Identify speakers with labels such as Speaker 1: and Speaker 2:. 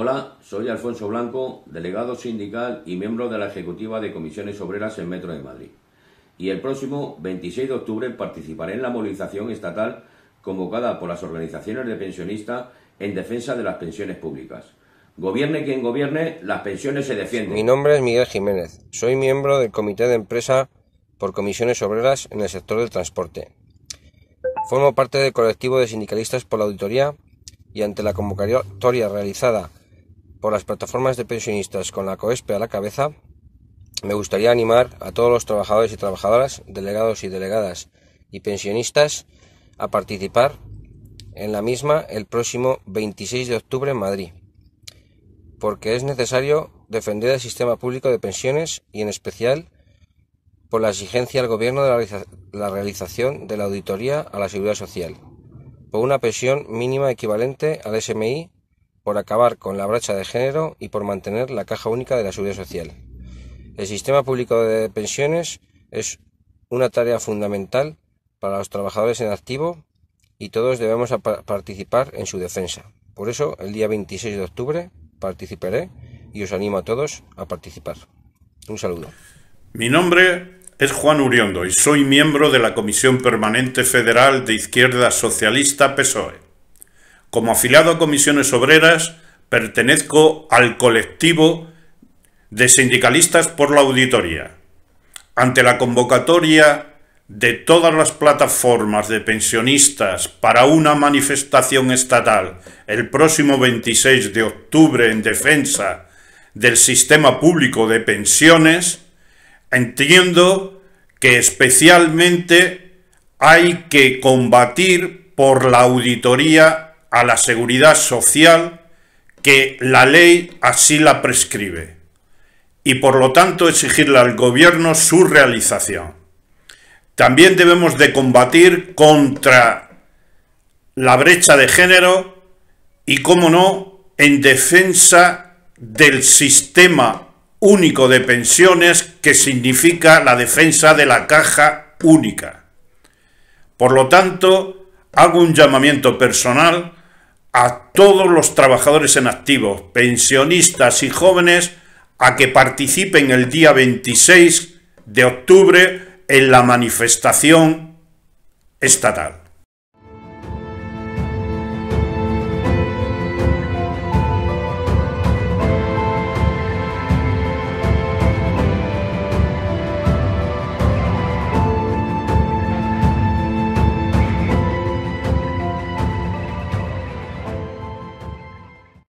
Speaker 1: Hola, soy Alfonso Blanco, delegado sindical y miembro de la Ejecutiva de Comisiones Obreras en Metro de Madrid. Y el próximo 26 de octubre participaré en la movilización estatal convocada por las organizaciones de pensionistas en defensa de las pensiones públicas. Gobierne quien gobierne, las pensiones se defienden. Mi nombre es Miguel Jiménez. Soy miembro del Comité de Empresa por Comisiones Obreras en el sector del transporte. Formo parte del colectivo de sindicalistas por la auditoría y ante la convocatoria realizada por las plataformas de pensionistas con la COESPE a la cabeza, me gustaría animar a todos los trabajadores y trabajadoras, delegados y delegadas y pensionistas a participar en la misma el próximo 26 de octubre en Madrid, porque es necesario defender el sistema público de pensiones y en especial por la exigencia al Gobierno de la, la realización de la auditoría a la seguridad social, por una pensión mínima equivalente al SMI por acabar con la brecha de género y por mantener la caja única de la seguridad social. El sistema público de pensiones es una tarea fundamental para los trabajadores en activo y todos debemos participar en su defensa. Por eso, el día 26 de octubre participaré y os animo a todos a participar.
Speaker 2: Un saludo. Mi nombre es Juan Uriondo y soy miembro de la Comisión Permanente Federal de Izquierda Socialista PSOE. Como afiliado a comisiones obreras, pertenezco al colectivo de sindicalistas por la auditoría. Ante la convocatoria de todas las plataformas de pensionistas para una manifestación estatal el próximo 26 de octubre en defensa del sistema público de pensiones, entiendo que especialmente hay que combatir por la auditoría a la seguridad social que la ley así la prescribe y por lo tanto exigirle al gobierno su realización. También debemos de combatir contra la brecha de género y, como no, en defensa del sistema único de pensiones que significa la defensa de la caja única. Por lo tanto, hago un llamamiento personal a todos los trabajadores en activo, pensionistas y jóvenes a que participen el día 26 de octubre en la manifestación estatal.